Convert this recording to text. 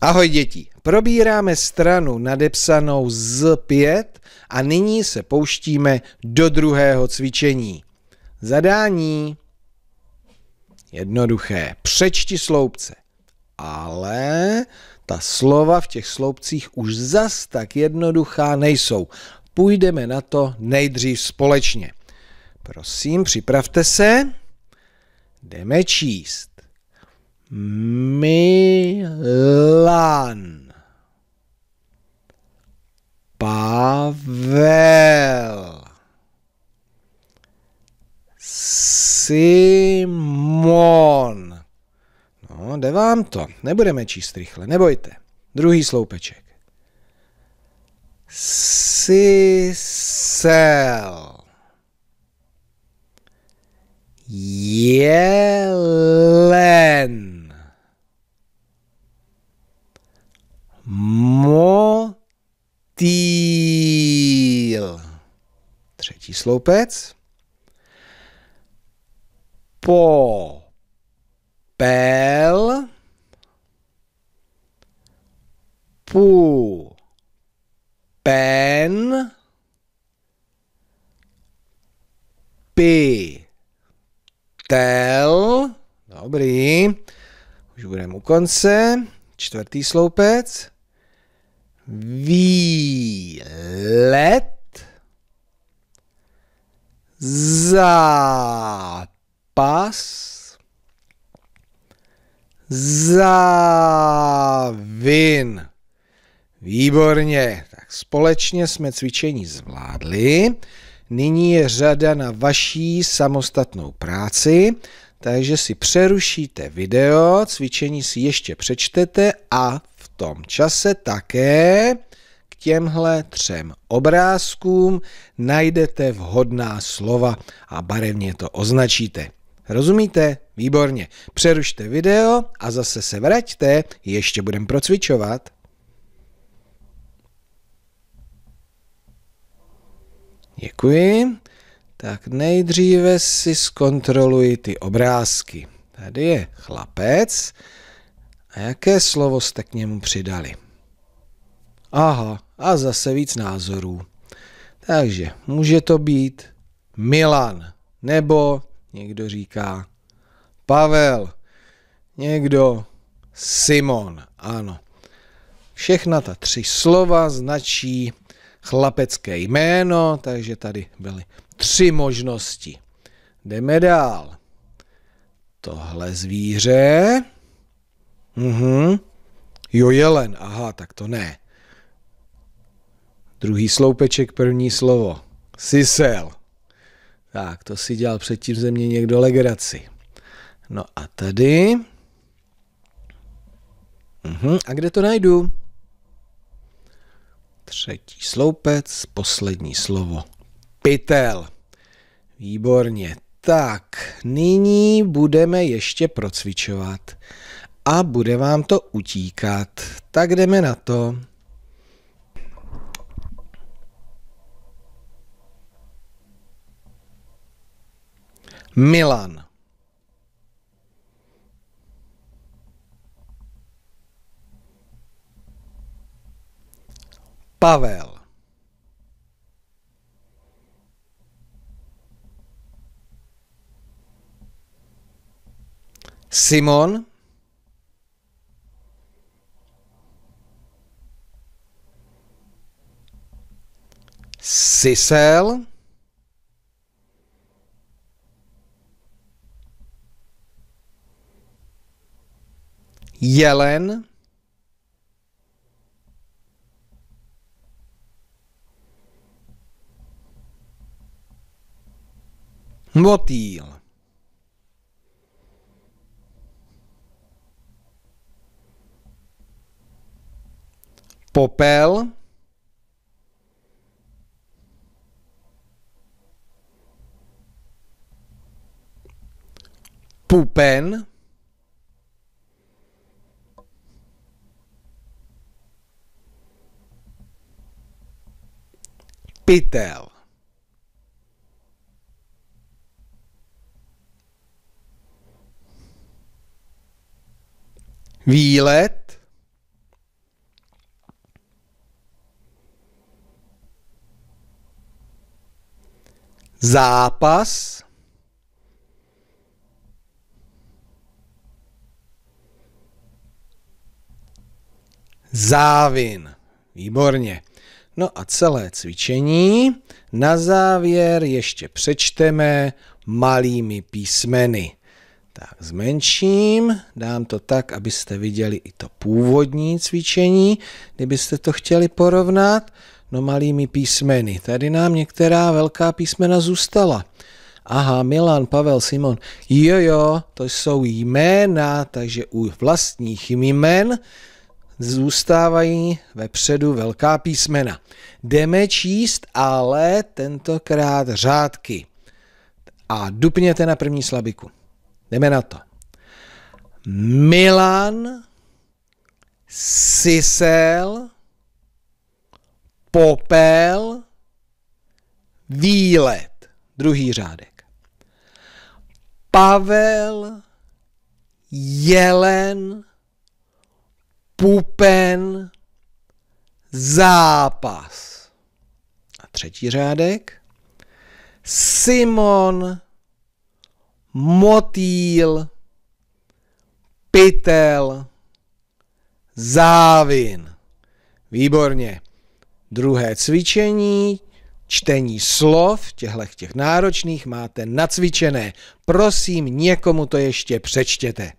Ahoj děti, probíráme stranu nadepsanou Z5 a nyní se pouštíme do druhého cvičení. Zadání jednoduché, přečti sloupce. Ale ta slova v těch sloupcích už zas tak jednoduchá nejsou. Půjdeme na to nejdřív společně. Prosím, připravte se. Jdeme číst. Milan Pavel Simon No, jde vám to. Nebudeme číst rychle, nebojte. Druhý sloupeček. Sisel Jelen motýl. Třetí sloupec. Popel. Pu. Pen. Pi. Tel. Dobrý. Už budeme u konce. Čtvrtý sloupec výlet, zápas, závin. Výborně, tak společně jsme cvičení zvládli. Nyní je řada na vaší samostatnou práci, takže si přerušíte video, cvičení si ještě přečtete a tom čase také k těmhle třem obrázkům najdete vhodná slova a barevně to označíte. Rozumíte? Výborně. Přerušte video a zase se vraťte, ještě budem procvičovat. Děkuji. Tak nejdříve si zkontroluji ty obrázky. Tady je chlapec, a jaké slovo jste k němu přidali? Aha, a zase víc názorů. Takže může to být Milan, nebo někdo říká Pavel, někdo Simon, ano. Všechna ta tři slova značí chlapecké jméno, takže tady byly tři možnosti. Jdeme dál. Tohle zvíře Mhm. Jo, jelen, aha, tak to ne. Druhý sloupeček, první slovo. Sisel. Tak, to si dělal předtím ze mě někdo legraci. No a tady... Uhum. A kde to najdu? Třetí sloupec, poslední slovo. Pytel. Výborně. Tak, nyní budeme ještě procvičovat a bude vám to utíkat. Tak jdeme na to. Milan. Pavel. Simon sisel, jelen, motýl. Popel, pupen, Pitel. Výlet. Zápas. závin. Výborně. No a celé cvičení na závěr ještě přečteme malými písmeny. Tak zmenším, dám to tak, abyste viděli i to původní cvičení, kdybyste to chtěli porovnat. No malými písmeny, tady nám některá velká písmena zůstala. Aha, Milan, Pavel, Simon. Jo, jo, to jsou jména, takže u vlastních jmen zůstávají vepředu velká písmena. Jdeme číst ale tentokrát řádky. A dupněte na první slabiku. Jdeme na to. Milan, Sisel, Popel, Výlet. Druhý řádek. Pavel, Jelen, pupen, zápas. A třetí řádek. Simon, motýl, pytel, závin. Výborně. Druhé cvičení, čtení slov, těchto těch náročných, máte nacvičené. Prosím, někomu to ještě přečtěte.